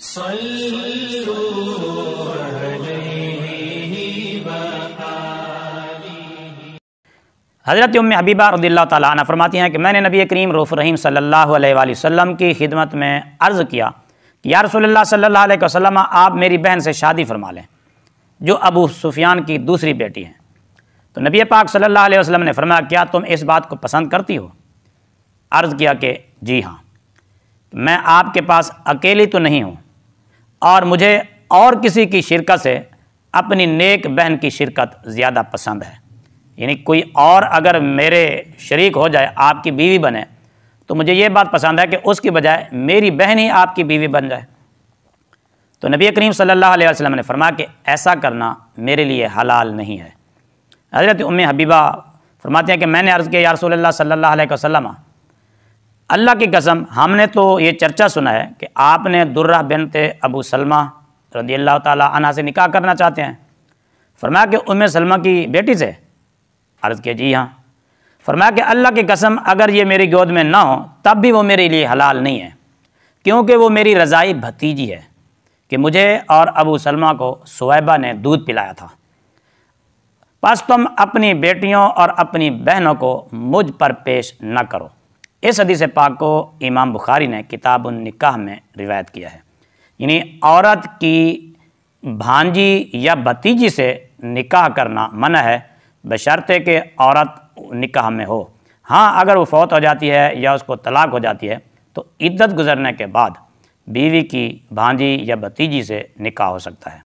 हज़रत उम्म हबीबा रदील्ला ताली फरमाती हैं कि मैंने नबी करीम रफ़ रहीम सल्लल्लाहु अलैहि वसल्लम की खिदमत में अर्ज़ किया कि यार रसोल्ला सल्ला वसलम आप मेरी बहन से शादी फरमा लें जो अबू सुफियान की दूसरी बेटी हैं तो नबी पाक सल्लल्लाहु अलैहि वसल्लम ने फरमाया क्या तुम इस बात को पसंद करती हो अर्ज़ किया कि जी हाँ मैं आपके पास अकेली तो नहीं हूँ और मुझे और किसी की शिरकत से अपनी नेक बहन की शिरकत ज़्यादा पसंद है यानी कोई और अगर मेरे शरीक हो जाए आपकी बीवी बने तो मुझे ये बात पसंद है कि उसकी बजाय मेरी बहन ही आपकी बीवी बन जाए तो नबी करीम सल्लल्लाहु अलैहि वसल्लम ने फरमा कि ऐसा करना मेरे लिए हलाल नहीं है हज़रत उम्मी हबीबा फरमाते हैं कि मैंने अर्ज़ किया यारसोल्ला सल्ला वसलम अल्लाह की कसम हमने तो ये चर्चा सुना है कि आपने दुर्रा बिनत अबू सलमा रदी अल्लाह तना से निकाह करना चाहते हैं फरमाया कि उम सलमा की बेटी से अर्ज़ किया जी हाँ फरमाया कि अल्लाह की कसम अगर ये मेरी गोद में ना हो तब भी वो मेरे लिए हलाल नहीं है क्योंकि वो मेरी रज़ाई भतीजी है कि मुझे और अबू सलमा को सुबा ने दूध पिलाया था बस तुम अपनी बेटियों और अपनी बहनों को मुझ पर पेश न करो इस हदीस पाक को इमाम बुखारी ने किताब निकाह में रिवायत किया है यानी औरत की भांजी या भतीजी से निकाह करना मना है बशर्ते कि औरत निकाह में हो हाँ अगर वो फौत हो जाती है या उसको तलाक हो जाती है तो इद्दत गुजरने के बाद बीवी की भांजी या भतीजी से निकाह हो सकता है